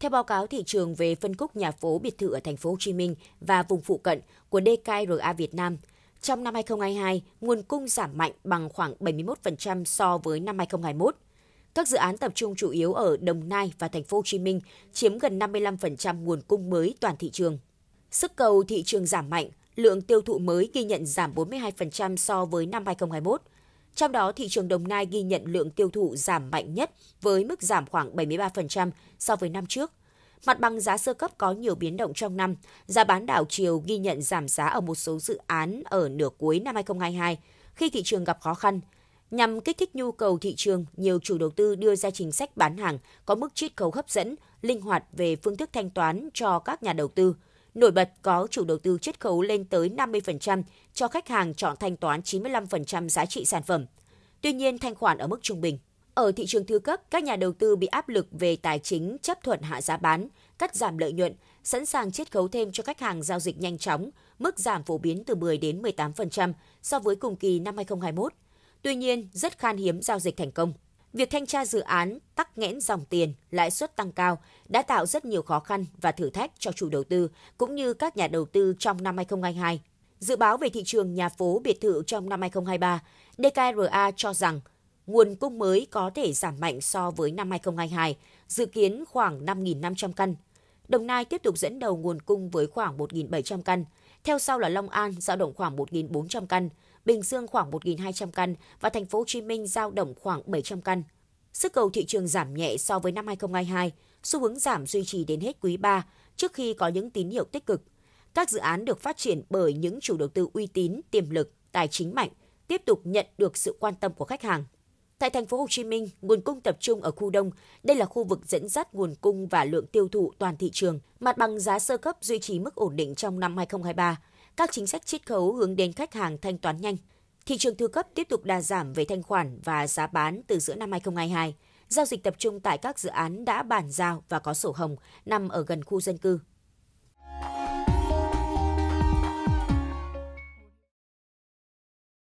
Theo báo cáo thị trường về phân khúc nhà phố biệt thự ở thành phố Hồ Chí Minh và vùng phụ cận của DKRA Việt Nam, trong năm 2022, nguồn cung giảm mạnh bằng khoảng 71% so với năm 2021. Các dự án tập trung chủ yếu ở Đồng Nai và thành phố Hồ Chí Minh chiếm gần 55% nguồn cung mới toàn thị trường. Sức cầu thị trường giảm mạnh, lượng tiêu thụ mới ghi nhận giảm 42% so với năm 2021. Trong đó, thị trường Đồng Nai ghi nhận lượng tiêu thụ giảm mạnh nhất với mức giảm khoảng 73% so với năm trước. Mặt bằng giá sơ cấp có nhiều biến động trong năm. Giá bán đảo chiều ghi nhận giảm giá ở một số dự án ở nửa cuối năm 2022 khi thị trường gặp khó khăn. Nhằm kích thích nhu cầu thị trường, nhiều chủ đầu tư đưa ra chính sách bán hàng có mức chiết khấu hấp dẫn, linh hoạt về phương thức thanh toán cho các nhà đầu tư. Nổi bật có chủ đầu tư chiết khấu lên tới 50% cho khách hàng chọn thanh toán 95% giá trị sản phẩm. Tuy nhiên, thanh khoản ở mức trung bình. Ở thị trường thứ cấp, các nhà đầu tư bị áp lực về tài chính chấp thuận hạ giá bán, cắt giảm lợi nhuận, sẵn sàng chiết khấu thêm cho khách hàng giao dịch nhanh chóng, mức giảm phổ biến từ 10 đến 18% so với cùng kỳ năm 2021. Tuy nhiên, rất khan hiếm giao dịch thành công. Việc thanh tra dự án tắc nghẽn dòng tiền, lãi suất tăng cao đã tạo rất nhiều khó khăn và thử thách cho chủ đầu tư cũng như các nhà đầu tư trong năm 2022. Dự báo về thị trường nhà phố biệt thự trong năm 2023, DKRA cho rằng nguồn cung mới có thể giảm mạnh so với năm 2022, dự kiến khoảng 5.500 căn. Đồng Nai tiếp tục dẫn đầu nguồn cung với khoảng 1.700 căn, theo sau là Long An dao động khoảng 1.400 căn, Bình Dương khoảng 1.200 căn và Thành phố Hồ Chí Minh dao động khoảng 700 căn. Sức cầu thị trường giảm nhẹ so với năm 2022, xu hướng giảm duy trì đến hết quý 3 trước khi có những tín hiệu tích cực. Các dự án được phát triển bởi những chủ đầu tư uy tín, tiềm lực, tài chính mạnh, tiếp tục nhận được sự quan tâm của khách hàng. Tại thành phố Hồ Chí Minh, nguồn cung tập trung ở khu đông. Đây là khu vực dẫn dắt nguồn cung và lượng tiêu thụ toàn thị trường. Mặt bằng giá sơ cấp duy trì mức ổn định trong năm 2023. Các chính sách chiết khấu hướng đến khách hàng thanh toán nhanh. Thị trường thư cấp tiếp tục đà giảm về thanh khoản và giá bán từ giữa năm 2022. Giao dịch tập trung tại các dự án đã bàn giao và có sổ hồng nằm ở gần khu dân cư.